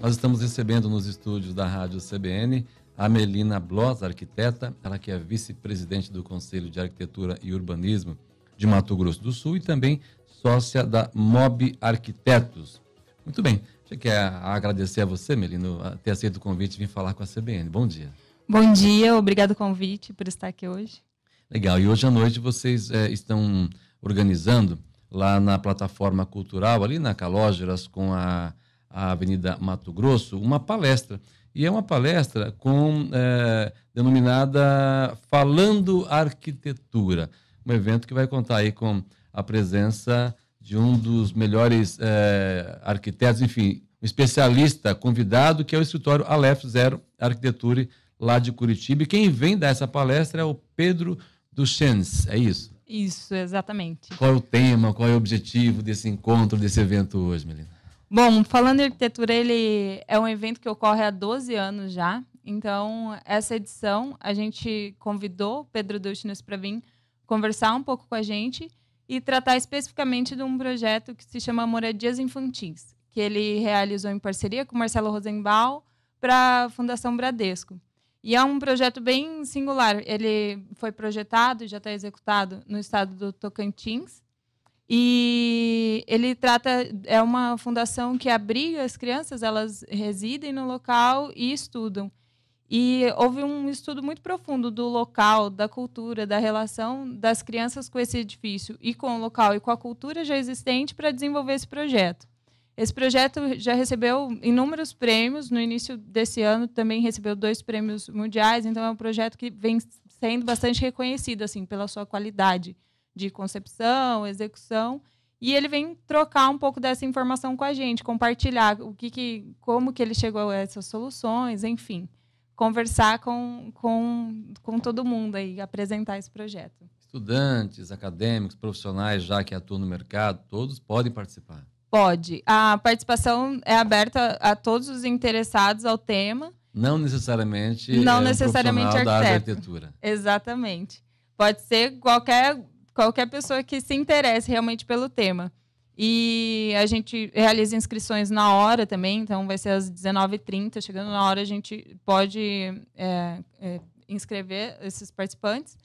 Nós estamos recebendo nos estúdios da Rádio CBN a Melina Bloss, arquiteta, ela que é vice-presidente do Conselho de Arquitetura e Urbanismo de Mato Grosso do Sul e também sócia da Mob Arquitetos. Muito bem, já quer agradecer a você, Melina, ter aceito o convite e vir falar com a CBN. Bom dia. Bom dia, obrigado o convite por estar aqui hoje. Legal, e hoje à noite vocês é, estão organizando lá na plataforma cultural, ali na Calógeras, com a a Avenida Mato Grosso, uma palestra. E é uma palestra com é, denominada Falando Arquitetura, um evento que vai contar aí com a presença de um dos melhores é, arquitetos, enfim, um especialista convidado, que é o escritório Aleph Zero Arquitetura, lá de Curitiba. E quem vem dar essa palestra é o Pedro Duchens, é isso? Isso, exatamente. Qual é o tema, qual é o objetivo desse encontro, desse evento hoje, Melina? Bom, falando em arquitetura, ele é um evento que ocorre há 12 anos já. Então, essa edição, a gente convidou o Pedro Duchnes para vir conversar um pouco com a gente e tratar especificamente de um projeto que se chama Moradias Infantis, que ele realizou em parceria com Marcelo Rosenbaum para a Fundação Bradesco. E é um projeto bem singular. Ele foi projetado e já está executado no estado do Tocantins. E ele trata é uma fundação que abriga as crianças, elas residem no local e estudam. E houve um estudo muito profundo do local, da cultura, da relação das crianças com esse edifício e com o local e com a cultura já existente para desenvolver esse projeto. Esse projeto já recebeu inúmeros prêmios. No início desse ano também recebeu dois prêmios mundiais. Então é um projeto que vem sendo bastante reconhecido assim pela sua qualidade de concepção, execução. E ele vem trocar um pouco dessa informação com a gente, compartilhar o que, que como que ele chegou a essas soluções, enfim, conversar com, com, com todo mundo aí, apresentar esse projeto. Estudantes, acadêmicos, profissionais já que atuam no mercado, todos podem participar. Pode. A participação é aberta a todos os interessados ao tema. Não necessariamente. Não é um necessariamente arquitetura. Exatamente. Pode ser qualquer qualquer pessoa que se interesse realmente pelo tema. E a gente realiza inscrições na hora também, então vai ser às 19h30. Chegando na hora, a gente pode é, é, inscrever esses participantes.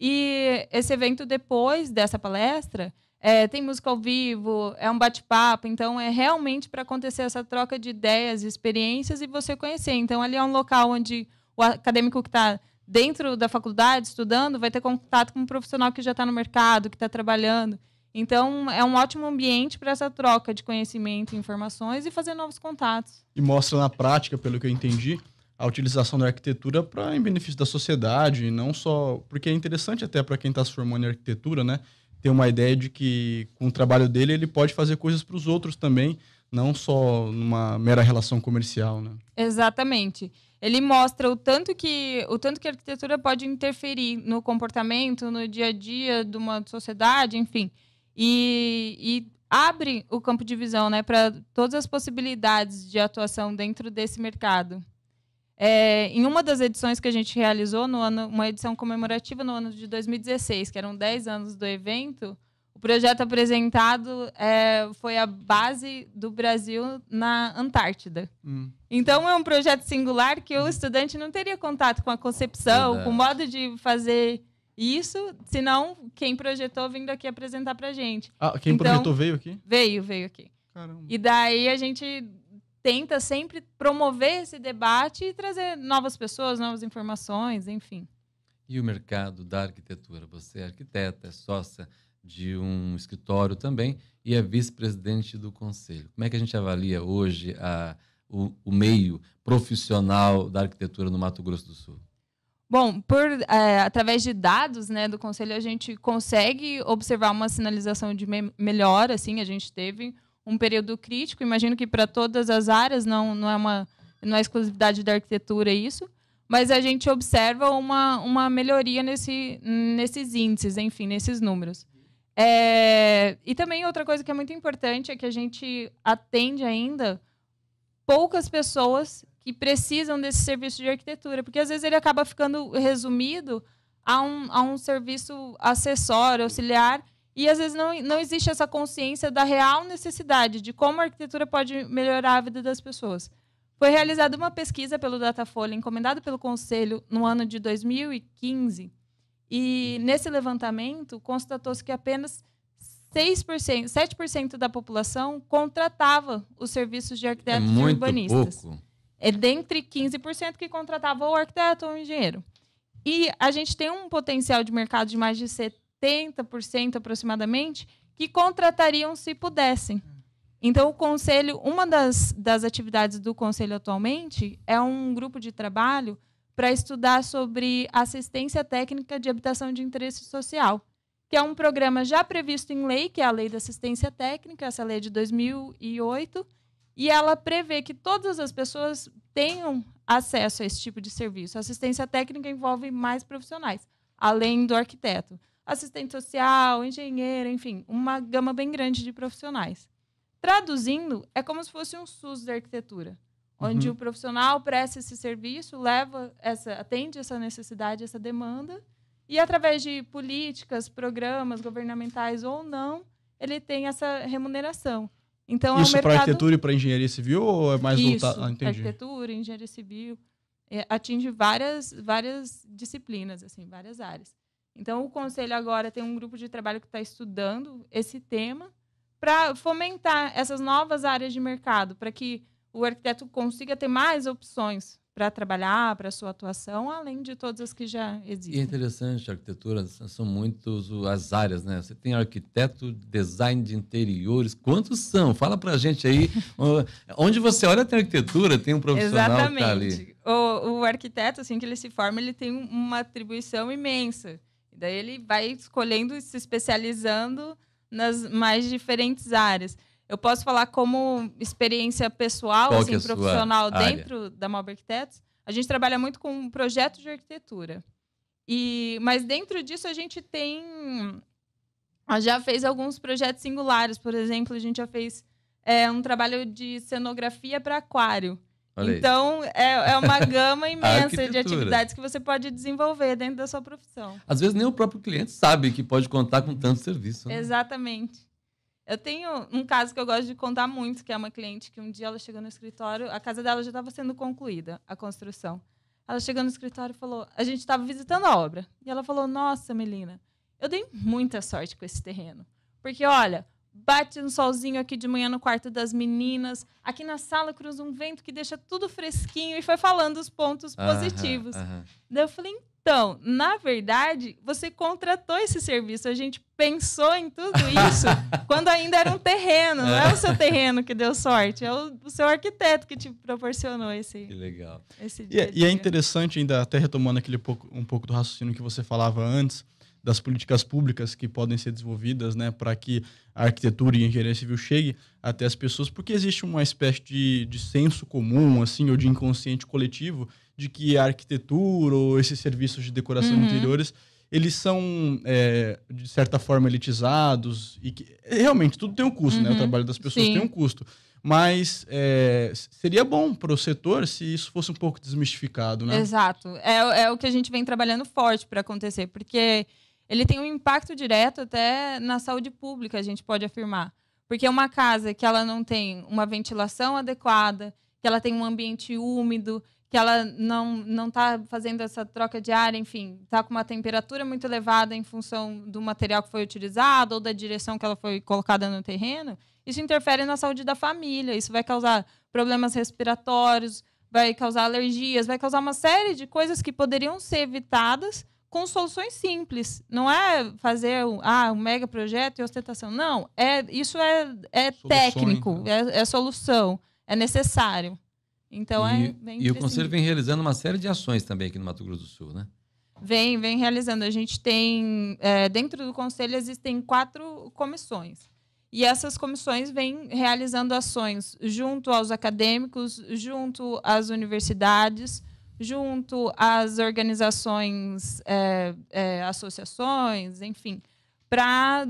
E esse evento, depois dessa palestra, é, tem música ao vivo, é um bate-papo, então é realmente para acontecer essa troca de ideias, experiências e você conhecer. Então, ali é um local onde o acadêmico que está dentro da faculdade, estudando, vai ter contato com um profissional que já está no mercado, que está trabalhando. Então, é um ótimo ambiente para essa troca de conhecimento e informações e fazer novos contatos. E mostra na prática, pelo que eu entendi, a utilização da arquitetura para em benefício da sociedade, não só. Porque é interessante até para quem está se formando em arquitetura, né? Ter uma ideia de que, com o trabalho dele, ele pode fazer coisas para os outros também não só numa mera relação comercial, né? Exatamente. Ele mostra o tanto que o tanto que a arquitetura pode interferir no comportamento, no dia a dia de uma sociedade, enfim, e, e abre o campo de visão, né, para todas as possibilidades de atuação dentro desse mercado. É, em uma das edições que a gente realizou no ano, uma edição comemorativa no ano de 2016, que eram 10 anos do evento, projeto apresentado é, foi a base do Brasil na Antártida. Hum. Então é um projeto singular que o estudante não teria contato com a concepção, Verdade. com o modo de fazer isso, senão quem projetou vindo aqui apresentar para gente. Ah, quem então, projetou veio aqui? Veio, veio aqui. Caramba. E daí a gente tenta sempre promover esse debate e trazer novas pessoas, novas informações, enfim. E o mercado da arquitetura? Você é arquiteta, é sócia de um escritório também e é vice-presidente do conselho. Como é que a gente avalia hoje a, o, o, meio profissional da arquitetura no Mato Grosso do Sul? Bom, por, é, através de dados né, do conselho, a gente consegue observar uma sinalização de me melhora. Assim, a gente teve um período crítico. Imagino que para todas as áreas não, não é uma não é exclusividade da arquitetura isso, mas a gente observa uma, uma melhoria nesse, nesses índices, enfim, nesses números. É... E também outra coisa que é muito importante é que a gente atende ainda poucas pessoas que precisam desse serviço de arquitetura, porque às vezes ele acaba ficando resumido a um, a um serviço acessório, auxiliar, e às vezes não, não existe essa consciência da real necessidade de como a arquitetura pode melhorar a vida das pessoas. Foi realizada uma pesquisa pelo Datafolha, encomendada pelo Conselho, no ano de 2015, e nesse levantamento, constatou-se que apenas 6%, 7% da população contratava os serviços de é arquitetos é muito urbanistas. Pouco. É dentre 15% que contratava ou arquiteto ou engenheiro. E a gente tem um potencial de mercado de mais de 70% aproximadamente que contratariam se pudessem. Então, o conselho, uma das, das atividades do conselho atualmente é um grupo de trabalho para estudar sobre assistência técnica de habitação de interesse social, que é um programa já previsto em lei, que é a Lei da Assistência Técnica, essa lei é de 2008, e ela prevê que todas as pessoas tenham acesso a esse tipo de serviço. A assistência técnica envolve mais profissionais, além do arquiteto. Assistente social, engenheiro, enfim, uma gama bem grande de profissionais. Traduzindo, é como se fosse um SUS da arquitetura onde uhum. o profissional presta esse serviço, leva essa, atende essa necessidade, essa demanda, e através de políticas, programas governamentais ou não, ele tem essa remuneração. Então, Isso é um mercado... para arquitetura e para engenharia civil ou é mais Isso, voltado? Ah, arquitetura, engenharia civil, é, atinge várias, várias disciplinas, assim, várias áreas. Então, o Conselho agora tem um grupo de trabalho que está estudando esse tema para fomentar essas novas áreas de mercado, para que o arquiteto consiga ter mais opções para trabalhar, para sua atuação, além de todas as que já existem. E é interessante, a arquitetura, são muitas as áreas, né? Você tem arquiteto, design de interiores, quantos são? Fala para a gente aí, onde você olha tem arquitetura, tem um profissional Exatamente. que tá ali. O, o arquiteto, assim que ele se forma, ele tem uma atribuição imensa. E daí ele vai escolhendo e se especializando nas mais diferentes áreas. Eu posso falar como experiência pessoal, assim, é profissional dentro área? da Mob Arquitetos. A gente trabalha muito com projetos de arquitetura. E, mas dentro disso a gente tem. Já fez alguns projetos singulares. Por exemplo, a gente já fez é, um trabalho de cenografia para aquário. Olha então, é, é, uma gama imensa de atividades que você pode desenvolver dentro da sua profissão. Às vezes, nem o próprio cliente sabe que pode contar com tanto serviço. Né? Exatamente. Eu tenho um caso que eu gosto de contar muito, que é uma cliente que um dia ela chegou no escritório, a casa dela já estava sendo concluída, a construção. Ela chegou no escritório e falou: a gente estava visitando a obra. E ela falou: Nossa, Melina, eu dei muita sorte com esse terreno. Porque, olha, bate um solzinho aqui de manhã no quarto das meninas, aqui na sala cruza um vento que deixa tudo fresquinho. E foi falando os pontos uh -huh, positivos. Uh -huh. Daí eu falei: então, na verdade, você contratou esse serviço. A gente pensou em tudo isso quando ainda era um terreno. Não é o seu é. terreno que deu sorte, é o, o seu arquiteto que te proporcionou esse. Que legal. Esse e, é, -dia. e, é interessante, ainda até retomando aquele pouco, um pouco do raciocínio que você falava antes, das políticas públicas que podem ser desenvolvidas né, para que a arquitetura e a engenharia civil chegue até as pessoas, porque existe uma espécie de, de senso comum, assim, ou de inconsciente coletivo, de que a arquitetura ou esses serviços de decoração uhum. de interiores eles são, é, de certa forma, elitizados e que é, realmente tudo tem um custo, uhum. né? O uhum. trabalho das pessoas Sim. tem um custo. Mas é, seria bom para o setor se isso fosse um pouco desmistificado, né? Exato. É, é o que a gente vem trabalhando forte para acontecer, porque ele tem um impacto direto até na saúde pública, a gente pode afirmar. Porque uma casa que ela não tem uma ventilação adequada, que ela tem um ambiente úmido, que ela não não está fazendo essa troca de ar, enfim, está com uma temperatura muito elevada em função do material que foi utilizado ou da direção que ela foi colocada no terreno, isso interfere na saúde da família, isso vai causar problemas respiratórios, vai causar alergias, vai causar uma série de coisas que poderiam ser evitadas com soluções simples. Não é fazer ah, um mega projeto e ostentação. Não, é, isso é, é técnico, né? é, é, solução, é necessário. Então é e, é bem E o Conselho vem realizando uma série de ações também aqui no Mato Grosso do Sul, né? Vem, vem realizando. A gente tem. É, dentro do Conselho existem quatro comissões. E essas comissões vêm realizando ações junto aos acadêmicos, junto às universidades junto às organizações, é, é, associações, enfim, para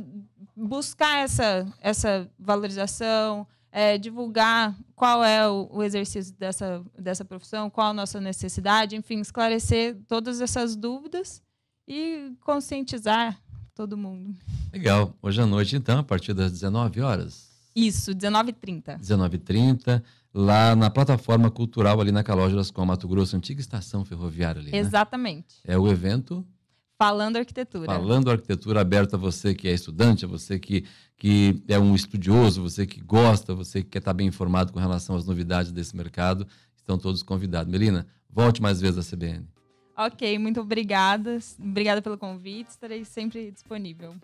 buscar essa, essa valorização, é, divulgar qual é o, o, exercício dessa, dessa profissão, qual a nossa necessidade, enfim, esclarecer todas essas dúvidas e conscientizar todo mundo. Legal. Hoje à noite, então, a partir das 19 horas. Isso, 19h30. 19h30 lá na plataforma cultural ali na Calógeras das Com Mato Grosso, antiga estação ferroviária ali. Né? Exatamente. Né? É o evento Falando Arquitetura. Falando Arquitetura aberto a você que é estudante, a você que, que é um estudioso, você que gosta, você que quer estar tá bem informado com relação às novidades desse mercado, estão todos convidados. Melina, volte mais vezes à CBN. Ok, muito obrigada. Obrigada pelo convite. Estarei sempre disponível.